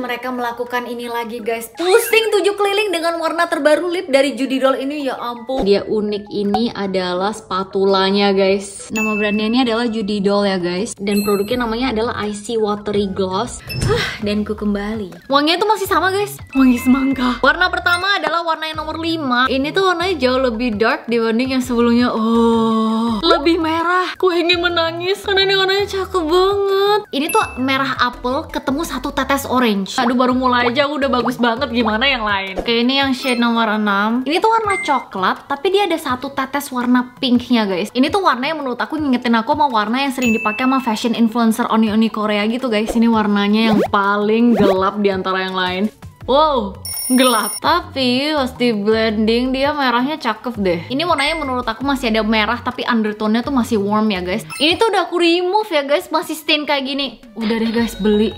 mereka melakukan ini lagi guys Pusing tujuh keliling dengan warna terbaru lip dari Judy Doll ini ya ampun Dia unik ini adalah spatulanya guys Nama brandnya ini adalah Judy Doll ya guys Dan produknya namanya adalah Icy Watery Gloss Dan ku kembali Wanginya tuh masih sama guys Wangi semangka Warna pertama warna yang nomor 5 Ini tuh warnanya jauh lebih dark dibanding yang sebelumnya Oh, lebih merah Gue ingin menangis karena ini warnanya cakep banget Ini tuh merah apel ketemu satu tetes orange Aduh baru mulai aja udah bagus banget gimana yang lain Oke ini yang shade nomor 6 Ini tuh warna coklat tapi dia ada satu tetes warna pinknya guys Ini tuh warna yang menurut aku ngingetin aku sama warna yang sering dipakai sama fashion influencer oni-oni Korea gitu guys Ini warnanya yang paling gelap diantara yang lain Wow, gelap tapi pas di blending dia merahnya cakep deh ini warnanya menurut aku masih ada merah tapi undertone-nya tuh masih warm ya guys ini tuh udah aku remove ya guys masih stain kayak gini udah deh guys beli